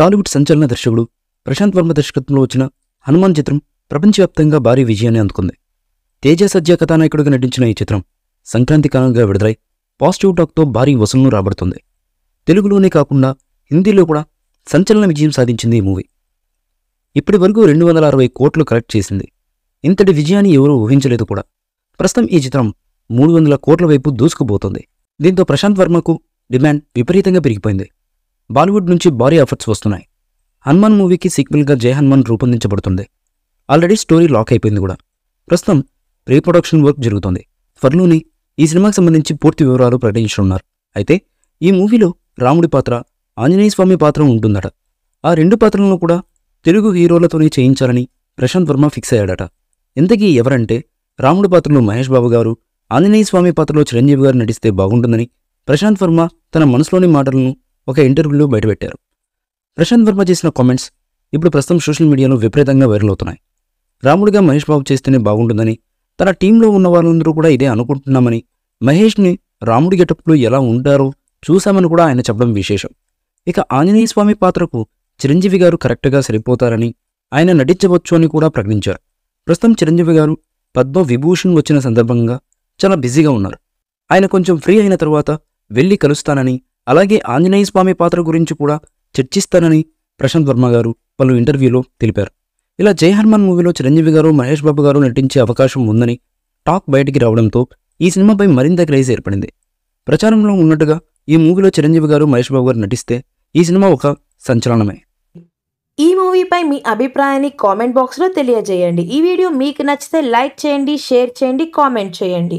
టాలీవుడ్ సంచలన దర్శకుడు ప్రశాంత్ వర్మ దర్శకత్వంలో వచ్చిన హనుమాన్ చిత్రం ప్రపంచవ్యాప్తంగా భారీ విజయాన్ని అందుకుంది తేజ సజ్జ కథానాయకుడిగా నటించిన ఈ చిత్రం సంక్రాంతి కాలంగా విడుదలై పాజిటివ్ టాక్తో భారీ వసూలను రాబడుతుంది తెలుగులోనే కాకుండా హిందీలో కూడా సంచలన విజయం సాధించింది ఈ మూవీ ఇప్పటి వరకు రెండు వందల అరవై కోట్లు కలెక్ట్ చేసింది ఇంతటి విజయాన్ని ఎవరూ ఊహించలేదు కూడా ప్రస్తుతం ఈ చిత్రం మూడు వందల కోట్ల వైపు దూసుకుపోతుంది దీంతో ప్రశాంత్ వర్మకు డిమాండ్ విపరీతంగా పెరిగిపోయింది బాలీవుడ్ నుంచి భారీ ఆఫర్స్ వస్తున్నాయి హనుమాన్ మూవీకి సీక్వెల్గా జయ హనుమాన్ రూపొందించబడుతుంది ఆల్రెడీ స్టోరీ లాక్ అయిపోయింది కూడా ప్రస్తుతం ప్రీ ప్రొడక్షన్ వర్క్ జరుగుతోంది త్వరలోని ఈ సినిమాకి సంబంధించి పూర్తి వివరాలు ప్రకటించనున్నారు అయితే ఈ మూవీలో రాముడి పాత్ర ఆంజనేయ స్వామి పాత్ర ఉంటుందట ఆ రెండు పాత్రలను కూడా తెలుగు హీరోలతోనే చేయించాలని ప్రశాంత్ వర్మ ఫిక్స్ అయ్యాడట ఇంతకీ ఎవరంటే రాముడి పాత్రలో మహేష్ బాబు గారు ఆంజనేయ స్వామి పాత్రలో చిరంజీవి గారు నటిస్తే బాగుంటుందని ప్రశాంత్ వర్మ తన మనసులోని మాటలను ఒక ఇంటర్వ్యూలో బయటపెట్టారు ప్రశాంత్ వర్మ చేసిన కామెంట్స్ ఇప్పుడు ప్రస్తుతం సోషల్ మీడియాలో విపరీతంగా వైరల్ అవుతున్నాయి రాముడిగా మహేష్ బాబు చేస్తేనే బాగుంటుందని తన టీంలో ఉన్న వాళ్ళందరూ కూడా ఇదే అనుకుంటున్నామని మహేష్ని రాముడి గెటప్లో ఎలా ఉంటారో చూశామని కూడా ఆయన చెప్పడం విశేషం ఇక ఆంజనేయ స్వామి పాత్రకు చిరంజీవి గారు కరెక్ట్గా సరిపోతారని ఆయన నటించవచ్చు అని కూడా ప్రకటించారు ప్రస్తుతం చిరంజీవి గారు పద్మ విభూషణ్ వచ్చిన సందర్భంగా చాలా బిజీగా ఉన్నారు ఆయన కొంచెం ఫ్రీ అయిన తర్వాత వెళ్ళి కలుస్తానని అలాగే ఆంజనేయ స్వామి పాత్ర గురించి కూడా చర్చిస్తానని ప్రశాంత్ వర్మ గారు పలు ఇంటర్వ్యూలో తెలిపారు ఇలా జై హర్మన్ మూవీలో చిరంజీవి గారు మహేష్ బాబు గారు నటించే అవకాశం ఉందని టాక్ బయటికి రావడంతో ఈ సినిమాపై మరింత క్రేజ్ ఏర్పడింది ప్రచారంలో ఉన్నట్టుగా ఈ మూవీలో చిరంజీవి గారు మహేష్ బాబు గారు నటిస్తే ఈ సినిమా ఒక సంచలనమే ఈ మూవీపై మీ అభిప్రాయాన్ని కామెంట్ బాక్స్లో తెలియజేయండి ఈ వీడియో మీకు నచ్చితే లైక్ చేయండి షేర్ చేయండి కామెంట్ చేయండి